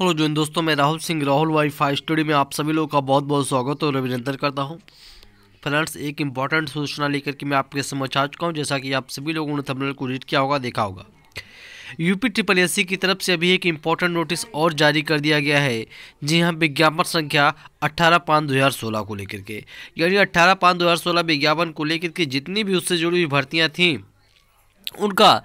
hello जो दोस्तों मैं Rahul Singh Rahul wifi study में आप सभी लोगों का बहुत बहुत स्वागत और अभिनंदन करता हूं फ्रेंड्स एक इम्पॉर्टेंट सूचना लेकर के मैं आपके समझ आ चुका हूं जैसा कि आप सभी लोगों ने थंबनेल को रीड किया होगा देखा होगा यूपी ट्रिपल एस की तरफ से अभी एक इम्पोर्टेंट नोटिस और जारी कर दिया गया है जी हाँ विज्ञापन संख्या अट्ठारह पाँच दो हज़ार सोलह को लेकर के यानी अट्ठारह पाँच दो हज़ार सोलह विज्ञापन को लेकर के जितनी भी उससे जुड़ी हुई भर्तियाँ थीं उनका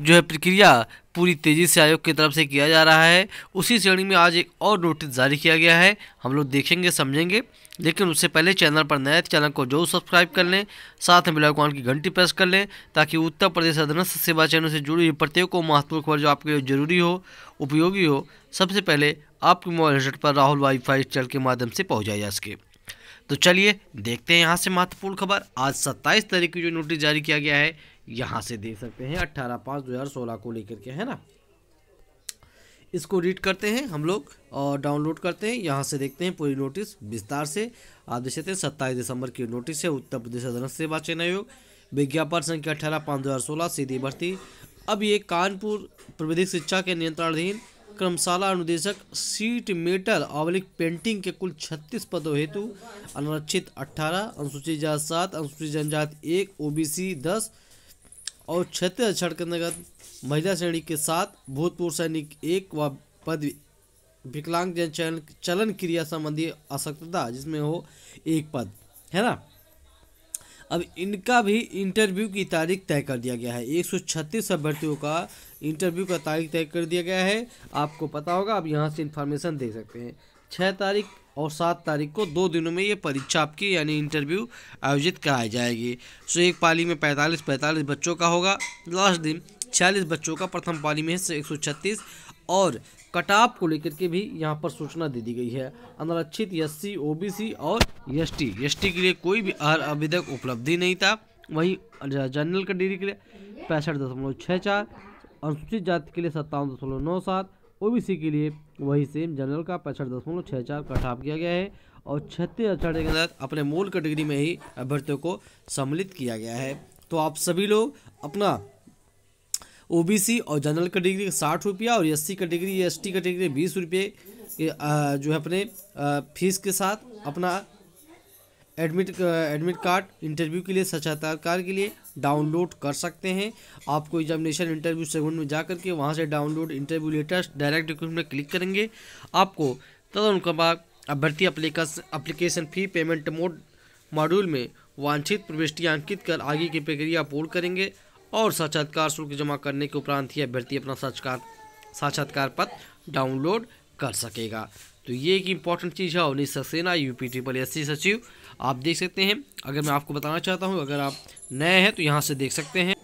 जो है प्रक्रिया पूरी तेज़ी से आयोग की तरफ से किया जा रहा है उसी श्रेणी में आज एक और नोटिस जारी किया गया है हम लोग देखेंगे समझेंगे लेकिन उससे पहले चैनल पर नए तो चैनल को जरूर सब्सक्राइब कर लें साथ में बेलाइकॉन की घंटी प्रेस कर लें ताकि उत्तर प्रदेश अधनस्थ सेवा चैनल से जुड़ी हुई प्रत्येक महत्वपूर्ण खबर जो आपके लिए जरूरी हो उपयोगी हो सबसे पहले आपके मोबाइल हेडसेट पर राहुल वाईफाई चैनल के माध्यम से पहुँचाई जा सके तो चलिए देखते हैं यहाँ से महत्वपूर्ण खबर आज सत्ताईस तारीख की जो नोटिस जारी किया गया है यहाँ से देख सकते हैं अट्ठारह पाँच दो हज़ार सोलह को लेकर के है ना इसको रीड करते हैं हम लोग और डाउनलोड करते हैं यहाँ से देखते हैं पूरी नोटिस विस्तार से आदेश देते हैं सत्ताईस दिसंबर की नोटिस है उत्तर प्रदेश अधन सेवा चयन आयोग विज्ञापन संख्या अठारह पाँच दो हज़ार सोलह सीधी भर्ती अब ये कानपुर प्रविधिक शिक्षा के नियंत्रणाधीन क्रमशाला अनुदेशक सीट मेटर अवलिक पेंटिंग के कुल छत्तीस पदों हेतु अनुरक्षित अठारह अनुसूचित जात सात अनुसूचित जनजाति एक ओबीसी दस और क्षेत्रीय अरक्षण के अंतर्गत महिला श्रेणी के साथ भूतपूर्व सैनिक एक व पद विकलांग जन चलन चलन क्रिया संबंधी असक्तता जिसमें हो एक पद है ना अब इनका भी इंटरव्यू की तारीख तय कर दिया गया है एक सौ छत्तीस अभ्यर्थियों का इंटरव्यू का तारीख तय कर दिया गया है आपको पता होगा आप यहाँ से इन्फॉर्मेशन दे सकते हैं छः तारीख और सात तारीख को दो दिनों में ये परीक्षा आपकी यानी इंटरव्यू आयोजित कराई जाएगी सो एक पाली में पैंतालीस पैंतालीस बच्चों का होगा लास्ट दिन छियालीस बच्चों का प्रथम पाली में एक सौ छत्तीस और कटाप को लेकर के भी यहाँ पर सूचना दे दी गई है अनारक्षित S C O B C और एस टी एस टी के लिए कोई भी अभी आवेदक उपलब्धि नहीं था वहीं जनरल का डिग्री के लिए पैंसठ दशमलव छः चार अनुसूचित जाति के लिए सत्तावन दशमलव नौ सात ओ बी सी के लिए वही सेम जनरल का पैंसठ दशमलव छः चार का ठाप किया गया है और छत्तीस अठारह के तहत अपने मूल कैटेगरी में ही अभ्यर्थियों को सम्मिलित किया गया है तो आप सभी लोग अपना ओबीसी और जनरल कैटेगरी का साठ रुपया और S C category S T category बीस रुपये जो है अपने फीस के साथ अपना एडमिट एडमिट कार्ड इंटरव्यू के लिए साक्षात्कार के लिए डाउनलोड कर सकते हैं आपको एग्जामिनेशन इंटरव्यू सेगमेंट में जा करके वहाँ से download interview latest direct document में क्लिक करेंगे आपको तदनुकमार अभ्यर्थी application fee payment mode module में वांछित प्रविष्टि अंकित कर आगे की प्रक्रिया पूर्ण करेंगे और साक्षात्कार शुल्क जमा करने के उपरांत ही अभ्यर्थी अपना साक्षात्कार साक्षात्कार पत्र डाउनलोड कर सकेगा तो ये एक इंपॉर्टेंट चीज़ है Avnish Saxena UP triple S सचिव आप देख सकते हैं अगर मैं आपको बताना चाहता हूँ अगर आप नए हैं तो यहाँ से देख सकते हैं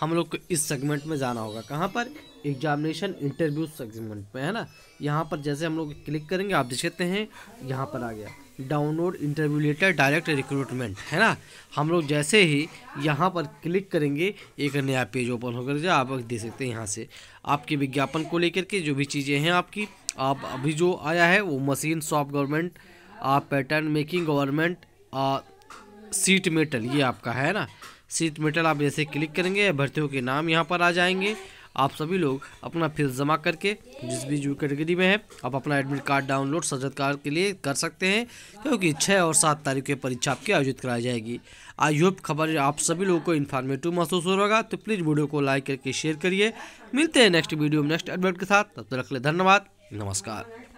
हम लोग को इस सेगमेंट में जाना होगा कहाँ पर एग्जामिनेशन इंटरव्यू सेगमेंट में है ना यहाँ पर जैसे हम लोग क्लिक करेंगे आप देख सकते हैं यहाँ पर आ गया download interview letter direct recruitment है ना हम लोग जैसे ही यहाँ पर क्लिक करेंगे एक नया पेज ओपन होकर आप देख सकते हैं यहाँ से आपके विज्ञापन को लेकर के जो भी चीज़ें हैं आपकी आप अभी जो आया है वो machine shop government pattern making government sheet metal ये आपका है ना सीट मेटल आप जैसे क्लिक करेंगे भर्तियों के नाम यहाँ पर आ जाएंगे आप सभी लोग अपना फीस जमा करके जिस भी जो कैटेगरी में है आप अपना एडमिट कार्ड डाउनलोड सजत कार्ड के लिए कर सकते हैं क्योंकि छः और सात तारीख की परीक्षा आपकी आयोजित कराई जाएगी आई होप खबर आप सभी लोगों को इन्फॉर्मेटिव महसूस हो रहा तो प्लीज़ वीडियो को लाइक करके शेयर करिए मिलते हैं नेक्स्ट वीडियो में नेक्स्ट एडमिट के साथ तब तक तो धन्यवाद नमस्कार